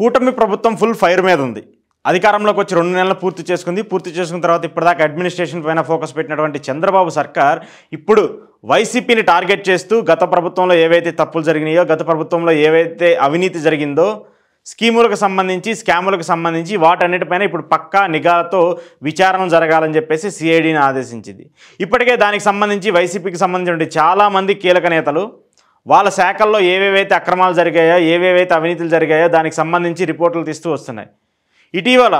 కూటమి ప్రభుత్వం full fire మీద ఉంది అధికారంలోకి వచ్చి రెండు నెలలు పూర్తి చేసుకుంది పూర్తి చేసుకున్న తర్వాత ఇప్పటిదాకా అడ్మినిస్ట్రేషన్ పైన ఫోకస్ పెట్టినటువంటి చంద్రబాబు సర్కార్ ఇప్పుడు వైసీపీని టార్గెట్ చేస్తూ గత ప్రభుత్వంలో ఏవైతే తప్పులు జరిగినాయో గత ప్రభుత్వంలో ఏవైతే అవినీతి జరిగిందో స్కీములకు సంబంధించి స్కాములకు సంబంధించి వాటన్నిటిపైన ఇప్పుడు పక్కా నిఘాతో విచారణ జరగాలని చెప్పేసి సిఐడిని ఆదేశించింది ఇప్పటికే దానికి సంబంధించి వైసీపీకి సంబంధించిన చాలామంది కీలక నేతలు వాళ్ళ శాఖల్లో ఏవేవైతే అక్రమాలు జరిగాయో ఏవేవైతే అవినీతులు జరిగాయో దానికి సంబంధించి రిపోర్టులు తీస్తూ వస్తున్నాయి ఇటీవల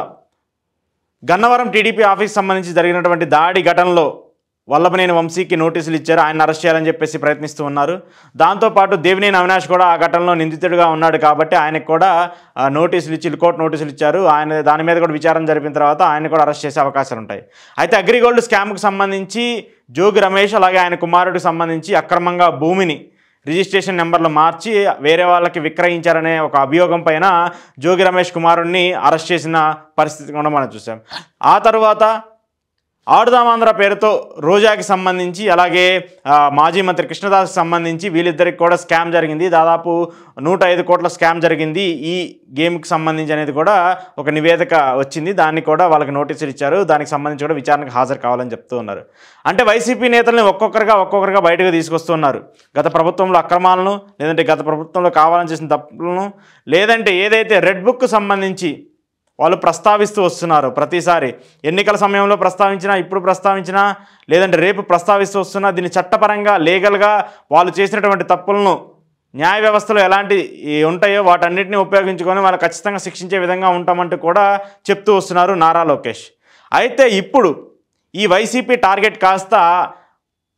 గన్నవరం టీడీపీ ఆఫీస్ సంబంధించి జరిగినటువంటి దాడి ఘటనలో వల్లభనేని వంశీకి నోటీసులు ఇచ్చారు ఆయన అరెస్ట్ చేయాలని చెప్పేసి ప్రయత్నిస్తూ ఉన్నారు దాంతోపాటు దేవినేని అవినాష్ కూడా ఆ ఘటనలో నిందితుడిగా ఉన్నాడు కాబట్టి ఆయనకు కూడా నోటీసులు ఇచ్చి కోర్టు నోటీసులు ఇచ్చారు ఆయన దాని మీద కూడా విచారణ జరిపిన తర్వాత ఆయన కూడా అరెస్ట్ చేసే అవకాశాలు ఉంటాయి అయితే అగ్రిగోల్డ్ స్కామ్కు సంబంధించి జోగి రమేష్ అలాగే ఆయన కుమారుడికి సంబంధించి అక్రమంగా భూమిని రిజిస్ట్రేషన్ నెంబర్లు మార్చి వేరే వాళ్ళకి విక్రయించారనే ఒక అభియోగం పైన జోగి రమేష్ కుమారుణ్ణి అరెస్ట్ చేసిన పరిస్థితి కూడా మనం చూసాం ఆ తర్వాత ఆడుదామాంధ్ర పేరుతో రోజాకి సంబంధించి అలాగే మాజీ మంత్రి కృష్ణదాస్కి సంబంధించి వీళ్ళిద్దరికి కూడా స్కామ్ జరిగింది దాదాపు నూట ఐదు కోట్ల స్కామ్ జరిగింది ఈ గేమ్కి సంబంధించి అనేది కూడా ఒక నివేదిక వచ్చింది దాన్ని కూడా వాళ్ళకి నోటీసులు ఇచ్చారు దానికి సంబంధించి కూడా విచారణకు హాజరు కావాలని చెప్తూ ఉన్నారు అంటే వైసీపీ నేతల్ని ఒక్కొక్కరిగా ఒక్కొక్కరిగా బయటకు తీసుకొస్తున్నారు గత ప్రభుత్వంలో అక్రమాలను లేదంటే గత ప్రభుత్వంలో కావాలని చేసిన తప్పులను లేదంటే ఏదైతే రెడ్ బుక్ సంబంధించి వాళ్ళు ప్రస్తావిస్తూ వస్తున్నారు ప్రతిసారి ఎన్నికల సమయంలో ప్రస్తావించినా ఇప్పుడు ప్రస్తావించినా లేదంటే రేపు ప్రస్తావిస్తూ వస్తున్నా దీన్ని చట్టపరంగా లీగల్గా వాళ్ళు చేసినటువంటి తప్పులను న్యాయ వ్యవస్థలో ఎలాంటి ఉంటాయో వాటన్నిటిని ఉపయోగించుకొని వాళ్ళు ఖచ్చితంగా శిక్షించే విధంగా ఉంటామంటూ కూడా చెప్తూ వస్తున్నారు నారా లోకేష్ అయితే ఇప్పుడు ఈ వైసీపీ టార్గెట్ కాస్త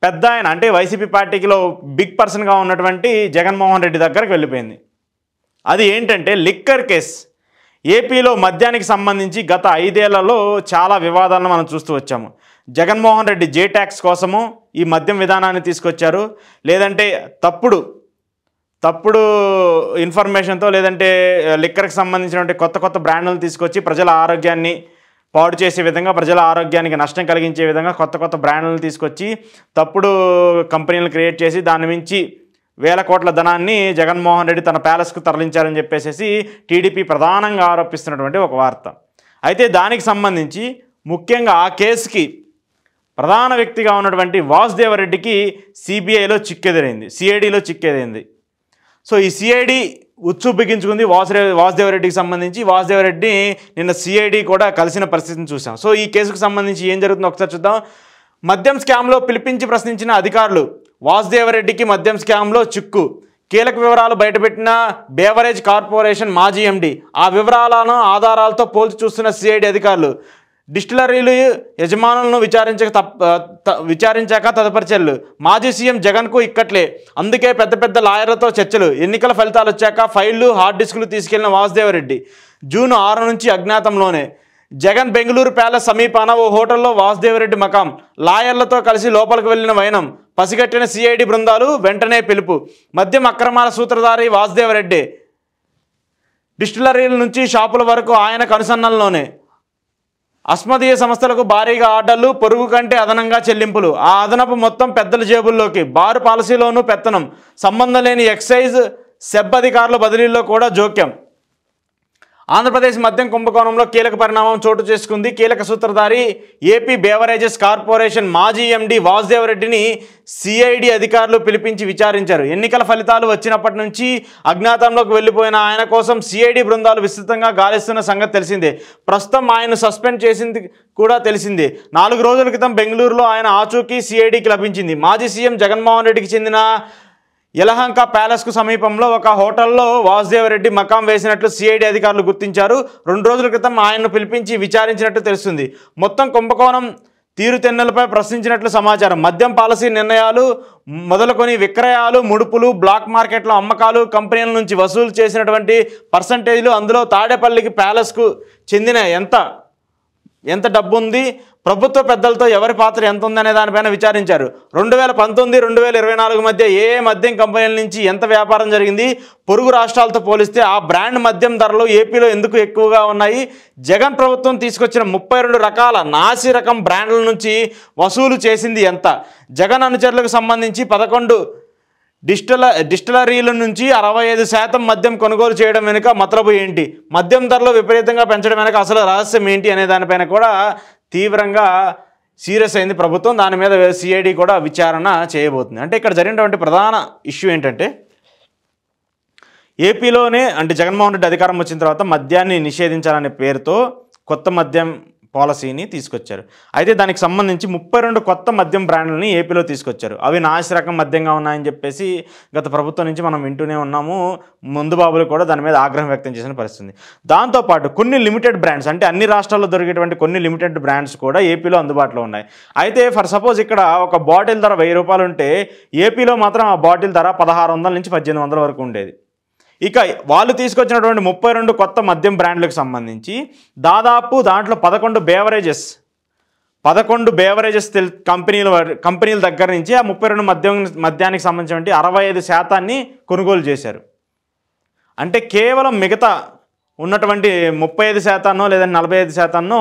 పెద్ద ఆయన అంటే వైసీపీ పార్టీకిలో బిగ్ పర్సన్గా ఉన్నటువంటి జగన్మోహన్ రెడ్డి దగ్గరకు వెళ్ళిపోయింది అది ఏంటంటే లిక్కర్ కేసు ఏపీలో మద్యానికి సంబంధించి గత ఐదేళ్లలో చాలా వివాదాలను మనం చూస్తూ వచ్చాము జగన్మోహన్ రెడ్డి జే ట్యాక్స్ కోసము ఈ మద్యం విధానాన్ని తీసుకొచ్చారు లేదంటే తప్పుడు తప్పుడు ఇన్ఫర్మేషన్తో లేదంటే లిక్కర్కి సంబంధించినటువంటి కొత్త కొత్త బ్రాండ్లను తీసుకొచ్చి ప్రజల ఆరోగ్యాన్ని పాడు చేసే విధంగా ప్రజల ఆరోగ్యానికి నష్టం కలిగించే విధంగా కొత్త కొత్త బ్రాండ్లను తీసుకొచ్చి తప్పుడు కంపెనీలను క్రియేట్ చేసి దాని నుంచి వేల కోట్ల ధనాన్ని జగన్మోహన్ రెడ్డి తన ప్యాలెస్కు తరలించారని చెప్పేసి టీడీపీ ప్రధానంగా ఆరోపిస్తున్నటువంటి ఒక వార్త అయితే దానికి సంబంధించి ముఖ్యంగా ఆ కేసుకి ప్రధాన వ్యక్తిగా ఉన్నటువంటి వాసుదేవరెడ్డికి సిబిఐలో చిక్కెదిరైంది సిఐడిలో చిక్కెదైంది సో ఈ సిఐడి ఉచ్చు బిగించుకుంది వాసురే వాసుదేవరెడ్డికి సంబంధించి వాసుదేవరెడ్డి నిన్న సిఐడి కూడా కలిసిన పరిస్థితిని చూసాం సో ఈ కేసుకు సంబంధించి ఏం జరుగుతుందో ఒకసారి చూద్దాం మద్యం స్కామ్లో పిలిపించి ప్రశ్నించిన అధికారులు వాసుదేవరెడ్డికి మద్యం స్కామ్లో చిక్కు కీలక వివరాలు బయటపెట్టిన బేవరేజ్ కార్పొరేషన్ మాజీ ఎండి ఆ వివరాలను ఆధారాలతో పోల్చి చూస్తున్న సిఐడి అధికారులు డిస్టిలరీలు యజమానులను విచారించక తప్ప విచారించాక తదుపరి చెల్లు మాజీ సీఎం జగన్కు ఇక్కట్లే అందుకే పెద్ద పెద్ద లాయర్లతో చర్చలు ఎన్నికల ఫలితాలు వచ్చాక ఫైళ్లు హార్డ్ డిస్కులు తీసుకెళ్లిన వాసుదేవరెడ్డి జూన్ ఆరు నుంచి అజ్ఞాతంలోనే జగన్ బెంగళూరు ప్యాలెస్ సమీపాన ఓ హోటల్లో వాసుదేవరెడ్డి మకాం లాయర్లతో కలిసి లోపలికి వెళ్లిన వైనం పసిగట్టిన సిఐడి బృందాలు వెంటనే పిలుపు మద్యం అక్రమాల సూత్రధారి వాసుదేవరెడ్డి డిస్టిలరీల నుంచి షాపుల వరకు ఆయన కనుసన్నల్లోనే అస్మదీయ సంస్థలకు భారీగా ఆర్డర్లు పొరుగు కంటే అదనంగా చెల్లింపులు ఆ అదనపు మొత్తం పెద్దల జేబుల్లోకి బారు పాలసీలోనూ పెత్తనం సంబంధం లేని ఎక్సైజ్ సెబ్ అధికారుల బదిలీల్లో కూడా జోక్యం ఆంధ్రప్రదేశ్ మద్యం కుంభకోణంలో కీలక పరిణామం చోటు చేసుకుంది కీలక సూత్రధారి ఏపీ బేవరేజెస్ కార్పొరేషన్ మాజీ ఎండీ వాసుదేవరెడ్డిని సిఐడి అధికారులు పిలిపించి విచారించారు ఎన్నికల ఫలితాలు వచ్చినప్పటి నుంచి అజ్ఞాతంలోకి వెళ్ళిపోయిన ఆయన కోసం సిఐడి బృందాలు విస్తృతంగా గాలిస్తున్న సంగతి తెలిసిందే ప్రస్తుతం ఆయన సస్పెండ్ చేసింది కూడా తెలిసిందే నాలుగు రోజుల క్రితం బెంగళూరులో ఆయన ఆచూకీ సిఐడికి లభించింది మాజీ సీఎం జగన్మోహన్ రెడ్డికి చెందిన యలహంక ప్యాలెస్కు సమీపంలో ఒక హోటల్లో వాసుదేవరెడ్డి మకాం వేసినట్లు సిఐడి అధికారులు గుర్తించారు రెండు రోజుల క్రితం ఆయన్ను పిలిపించి విచారించినట్లు తెలుస్తుంది మొత్తం కుంభకోణం తెన్నెలపై ప్రశ్నించినట్లు సమాచారం మద్యం పాలసీ నిర్ణయాలు మొదలుకొని విక్రయాలు ముడుపులు బ్లాక్ మార్కెట్లో అమ్మకాలు కంపెనీల నుంచి వసూలు చేసినటువంటి పర్సంటేజ్లు అందులో తాడేపల్లికి ప్యాలెస్కు చెందిన ఎంత ఎంత డబ్బు ఉంది ప్రభుత్వ పెద్దలతో ఎవరి పాత్ర ఎంత ఉందనే దానిపైన విచారించారు రెండు వేల పంతొమ్మిది రెండు వేల ఇరవై నాలుగు మధ్య ఏ మద్యం కంపెనీల నుంచి ఎంత వ్యాపారం జరిగింది పొరుగు రాష్ట్రాలతో పోలిస్తే ఆ బ్రాండ్ మద్యం ధరలు ఏపీలో ఎందుకు ఎక్కువగా ఉన్నాయి జగన్ ప్రభుత్వం తీసుకొచ్చిన ముప్పై రెండు రకాల నాసి రకం బ్రాండ్ల నుంచి వసూలు చేసింది ఎంత జగన్ అనుచరులకు సంబంధించి పదకొండు డిస్టల డిస్టలరీల నుంచి అరవై ఐదు శాతం మద్యం కొనుగోలు చేయడం వెనుక మతలబు ఏంటి మద్యం ధరలు విపరీతంగా పెంచడం వెనుక అసలు రహస్యం ఏంటి అనే దానిపైన కూడా తీవ్రంగా సీరియస్ అయింది ప్రభుత్వం దాని మీద సిఐడి కూడా విచారణ చేయబోతుంది అంటే ఇక్కడ జరిగినటువంటి ప్రధాన ఇష్యూ ఏంటంటే ఏపీలోనే అంటే జగన్మోహన్ రెడ్డి అధికారం వచ్చిన తర్వాత మద్యాన్ని నిషేధించాలనే పేరుతో కొత్త మద్యం పాలసీని తీసుకొచ్చారు అయితే దానికి సంబంధించి ముప్పై రెండు కొత్త మద్యం బ్రాండ్లని ఏపీలో తీసుకొచ్చారు అవి నాసి రకం మద్యంగా ఉన్నాయని చెప్పేసి గత ప్రభుత్వం నుంచి మనం వింటూనే ఉన్నాము ముందు బాబులు కూడా దాని మీద ఆగ్రహం వ్యక్తం చేసిన పరిస్థితి దాంతోపాటు కొన్ని లిమిటెడ్ బ్రాండ్స్ అంటే అన్ని రాష్ట్రాల్లో దొరికేటువంటి కొన్ని లిమిటెడ్ బ్రాండ్స్ కూడా ఏపీలో అందుబాటులో ఉన్నాయి అయితే ఫర్ సపోజ్ ఇక్కడ ఒక బాటిల్ ధర వెయ్యి రూపాయలు ఉంటే ఏపీలో మాత్రం ఆ బాటిల్ ధర పదహారు వందల నుంచి పద్దెనిమిది వందల వరకు ఉండేది ఇక వాళ్ళు తీసుకొచ్చినటువంటి ముప్పై రెండు కొత్త మద్యం బ్రాండ్లకు సంబంధించి దాదాపు దాంట్లో పదకొండు బేవరేజెస్ పదకొండు బేవరేజెస్ కంపెనీల కంపెనీల దగ్గర నుంచి ఆ ముప్పై రెండు మద్యం మద్యానికి సంబంధించినటువంటి అరవై ఐదు శాతాన్ని కొనుగోలు చేశారు అంటే కేవలం మిగతా ఉన్నటువంటి ముప్పై ఐదు శాతాన్నో లేదా నలభై ఐదు శాతాన్నో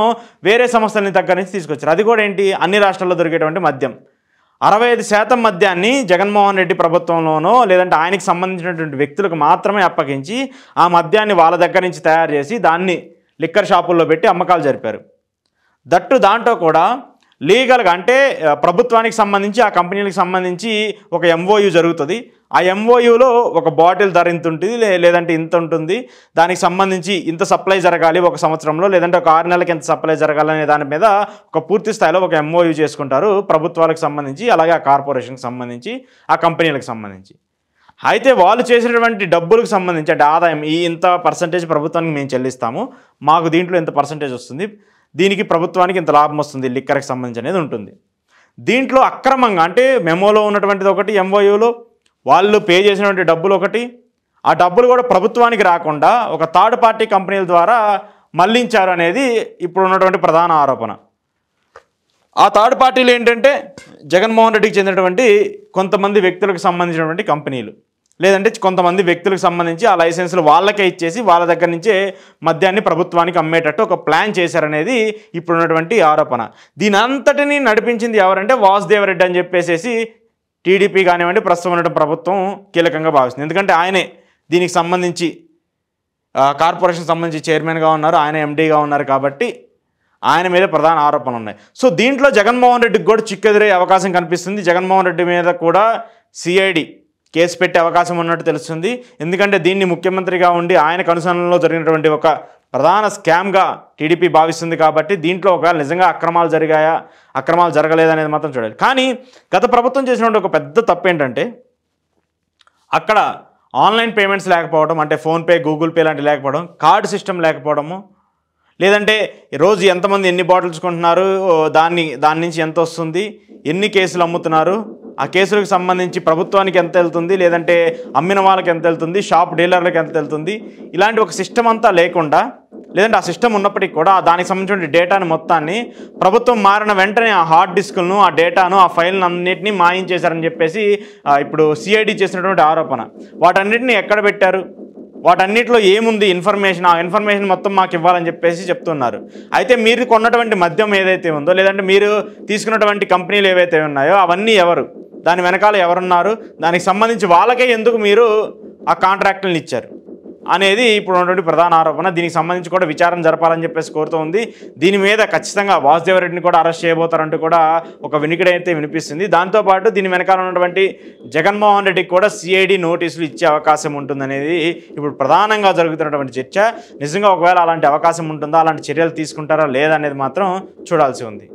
వేరే సంస్థలని దగ్గర నుంచి తీసుకొచ్చారు అది కూడా ఏంటి అన్ని రాష్ట్రాల్లో దొరికేటువంటి మద్యం అరవై ఐదు శాతం మద్యాన్ని జగన్మోహన్ రెడ్డి ప్రభుత్వంలోనో లేదంటే ఆయనకు సంబంధించినటువంటి వ్యక్తులకు మాత్రమే అప్పగించి ఆ మద్యాన్ని వాళ్ళ దగ్గర నుంచి తయారు చేసి దాన్ని లిక్కర్ షాపుల్లో పెట్టి అమ్మకాలు జరిపారు దట్టు దాంట్లో కూడా లీగల్గా అంటే ప్రభుత్వానికి సంబంధించి ఆ కంపెనీలకు సంబంధించి ఒక ఎంఓయు జరుగుతుంది ఆ ఎంఓయూలో ఒక బాటిల్ ధర ఇంత ఉంటుంది లేదంటే ఇంత ఉంటుంది దానికి సంబంధించి ఇంత సప్లై జరగాలి ఒక సంవత్సరంలో లేదంటే ఒక ఆరు నెలలకి ఎంత సప్లై జరగాలనే దాని మీద ఒక పూర్తి స్థాయిలో ఒక ఎంఓయు చేసుకుంటారు ప్రభుత్వాలకు సంబంధించి అలాగే ఆ కార్పొరేషన్కి సంబంధించి ఆ కంపెనీలకు సంబంధించి అయితే వాళ్ళు చేసినటువంటి డబ్బులకు సంబంధించి అంటే ఆదాయం ఈ ఇంత పర్సంటేజ్ ప్రభుత్వానికి మేము చెల్లిస్తాము మాకు దీంట్లో ఇంత పర్సంటేజ్ వస్తుంది దీనికి ప్రభుత్వానికి ఇంత లాభం వస్తుంది లిక్కర్కి సంబంధించి అనేది ఉంటుంది దీంట్లో అక్రమంగా అంటే మెమోలో ఉన్నటువంటిది ఒకటి ఎంఓయూలో వాళ్ళు పే చేసినటువంటి డబ్బులు ఒకటి ఆ డబ్బులు కూడా ప్రభుత్వానికి రాకుండా ఒక థర్డ్ పార్టీ కంపెనీల ద్వారా మళ్లించారు అనేది ఇప్పుడు ఉన్నటువంటి ప్రధాన ఆరోపణ ఆ థర్డ్ పార్టీలు ఏంటంటే జగన్మోహన్ రెడ్డికి చెందినటువంటి కొంతమంది వ్యక్తులకు సంబంధించినటువంటి కంపెనీలు లేదంటే కొంతమంది వ్యక్తులకు సంబంధించి ఆ లైసెన్సులు వాళ్ళకే ఇచ్చేసి వాళ్ళ దగ్గర నుంచే మద్యాన్ని ప్రభుత్వానికి అమ్మేటట్టు ఒక ప్లాన్ చేశారనేది ఇప్పుడున్నటువంటి ఆరోపణ దీని అంతటిని నడిపించింది ఎవరంటే వాసుదేవరెడ్డి అని చెప్పేసి టీడీపీ కానివ్వండి ప్రస్తుతం ఉన్న ప్రభుత్వం కీలకంగా భావిస్తుంది ఎందుకంటే ఆయనే దీనికి సంబంధించి కార్పొరేషన్ సంబంధించి చైర్మన్గా ఉన్నారు ఆయన ఎండీగా ఉన్నారు కాబట్టి ఆయన మీద ప్రధాన ఆరోపణలు ఉన్నాయి సో దీంట్లో జగన్మోహన్ రెడ్డికి కూడా చిక్కెదిరే అవకాశం కనిపిస్తుంది జగన్మోహన్ రెడ్డి మీద కూడా సిఐడి కేసు పెట్టే అవకాశం ఉన్నట్టు తెలుస్తుంది ఎందుకంటే దీన్ని ముఖ్యమంత్రిగా ఉండి ఆయన అనుసరణలో జరిగినటువంటి ఒక ప్రధాన స్కామ్గా టీడీపీ భావిస్తుంది కాబట్టి దీంట్లో ఒకవేళ నిజంగా అక్రమాలు జరిగాయా అక్రమాలు జరగలేదనేది మాత్రం చూడాలి కానీ గత ప్రభుత్వం చేసినటువంటి ఒక పెద్ద తప్పు ఏంటంటే అక్కడ ఆన్లైన్ పేమెంట్స్ లేకపోవడం అంటే ఫోన్పే గూగుల్ పే లాంటివి లేకపోవడం కార్డు సిస్టమ్ లేకపోవడము లేదంటే రోజు ఎంతమంది ఎన్ని బాటిల్స్ కొంటున్నారు దాన్ని దాని నుంచి ఎంత వస్తుంది ఎన్ని కేసులు అమ్ముతున్నారు ఆ కేసులకు సంబంధించి ప్రభుత్వానికి ఎంత వెళ్తుంది లేదంటే అమ్మిన వాళ్ళకి ఎంత వెళ్తుంది షాప్ డీలర్లకు ఎంత వెళ్తుంది ఇలాంటి ఒక సిస్టమ్ అంతా లేకుండా లేదంటే ఆ సిస్టమ్ ఉన్నప్పటికీ కూడా దానికి సంబంధించిన డేటాని మొత్తాన్ని ప్రభుత్వం మారిన వెంటనే ఆ హార్డ్ డిస్కులను ఆ డేటాను ఆ ఫైల్ను అన్నింటినీ మాయం చేశారని చెప్పేసి ఇప్పుడు సిఐడి చేసినటువంటి ఆరోపణ వాటన్నిటిని ఎక్కడ పెట్టారు వాటన్నిటిలో ఏముంది ఇన్ఫర్మేషన్ ఆ ఇన్ఫర్మేషన్ మొత్తం మాకు ఇవ్వాలని చెప్పేసి చెప్తున్నారు అయితే మీరు కొన్నటువంటి మద్యం ఏదైతే ఉందో లేదంటే మీరు తీసుకున్నటువంటి కంపెనీలు ఏవైతే ఉన్నాయో అవన్నీ ఎవరు దాని వెనకాల ఎవరున్నారు దానికి సంబంధించి వాళ్ళకే ఎందుకు మీరు ఆ కాంట్రాక్టులను ఇచ్చారు అనేది ఇప్పుడు ఉన్నటువంటి ప్రధాన ఆరోపణ దీనికి సంబంధించి కూడా విచారణ జరపాలని చెప్పేసి కోరుతూ ఉంది దీని మీద ఖచ్చితంగా వాసుదేవరెడ్డిని కూడా అరెస్ట్ చేయబోతారంటూ కూడా ఒక వినికిడైతే వినిపిస్తుంది దాంతోపాటు దీని వెనకాల ఉన్నటువంటి జగన్మోహన్ రెడ్డికి కూడా సిఐడి నోటీసులు ఇచ్చే అవకాశం ఉంటుందనేది ఇప్పుడు ప్రధానంగా జరుగుతున్నటువంటి చర్చ నిజంగా ఒకవేళ అలాంటి అవకాశం ఉంటుందా అలాంటి చర్యలు తీసుకుంటారా లేదనేది మాత్రం చూడాల్సి ఉంది